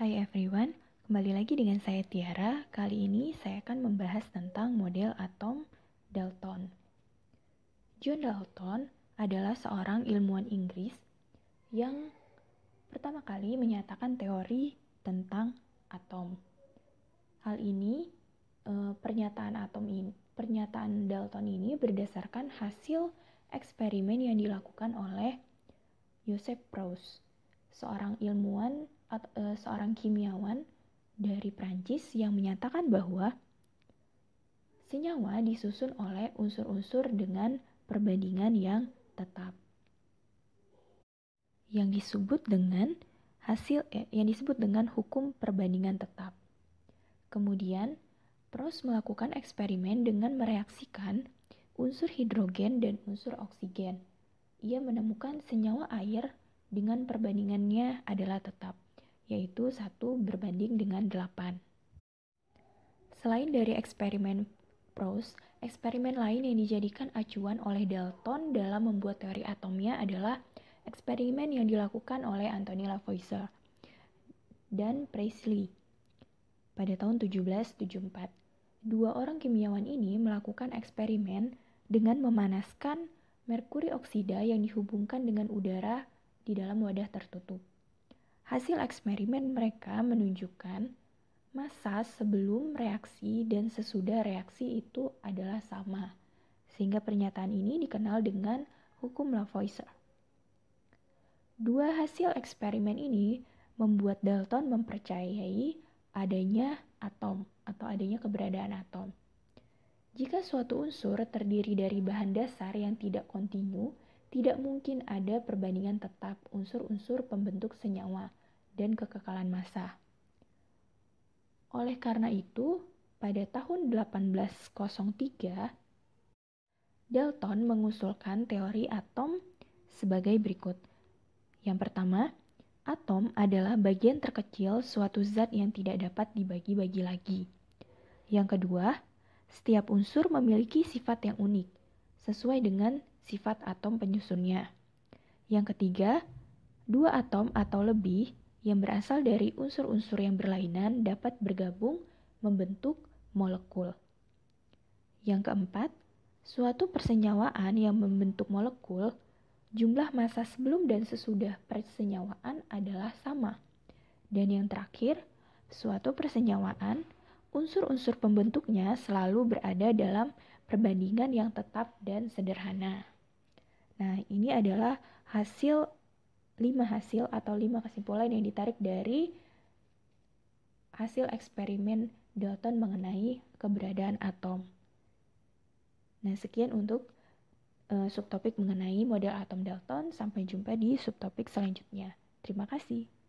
Hai everyone, kembali lagi dengan saya Tiara. Kali ini saya akan membahas tentang model atom Dalton. John Dalton adalah seorang ilmuwan Inggris yang pertama kali menyatakan teori tentang atom. Hal ini eh, pernyataan atom ini, pernyataan Dalton ini berdasarkan hasil eksperimen yang dilakukan oleh Joseph Proust, seorang ilmuwan E, seorang kimiawan dari Prancis yang menyatakan bahwa senyawa disusun oleh unsur-unsur dengan perbandingan yang tetap. Yang disebut dengan hasil eh, yang disebut dengan hukum perbandingan tetap. Kemudian, Proust melakukan eksperimen dengan mereaksikan unsur hidrogen dan unsur oksigen. Ia menemukan senyawa air dengan perbandingannya adalah tetap yaitu 1 berbanding dengan 8. Selain dari eksperimen Proust, eksperimen lain yang dijadikan acuan oleh Dalton dalam membuat teori atomnya adalah eksperimen yang dilakukan oleh Anthony Lavoisier dan Priestley pada tahun 1774. Dua orang kimiawan ini melakukan eksperimen dengan memanaskan merkuri oksida yang dihubungkan dengan udara di dalam wadah tertutup. Hasil eksperimen mereka menunjukkan masa sebelum reaksi dan sesudah reaksi itu adalah sama, sehingga pernyataan ini dikenal dengan hukum Lavoisier. Dua hasil eksperimen ini membuat Dalton mempercayai adanya atom atau adanya keberadaan atom. Jika suatu unsur terdiri dari bahan dasar yang tidak kontinu, tidak mungkin ada perbandingan tetap unsur-unsur pembentuk senyawa dan kekekalan masa. Oleh karena itu, pada tahun 1803, Dalton mengusulkan teori atom sebagai berikut. Yang pertama, atom adalah bagian terkecil suatu zat yang tidak dapat dibagi-bagi lagi. Yang kedua, setiap unsur memiliki sifat yang unik, sesuai dengan sifat atom penyusunnya. Yang ketiga, dua atom atau lebih yang berasal dari unsur-unsur yang berlainan dapat bergabung membentuk molekul. Yang keempat, suatu persenyawaan yang membentuk molekul, jumlah massa sebelum dan sesudah persenyawaan adalah sama. Dan yang terakhir, suatu persenyawaan, unsur-unsur pembentuknya selalu berada dalam perbandingan yang tetap dan sederhana. Nah, ini adalah hasil lima hasil atau lima kesimpulan yang ditarik dari hasil eksperimen Dalton mengenai keberadaan atom. Nah, sekian untuk uh, subtopik mengenai model atom Dalton. Sampai jumpa di subtopik selanjutnya. Terima kasih.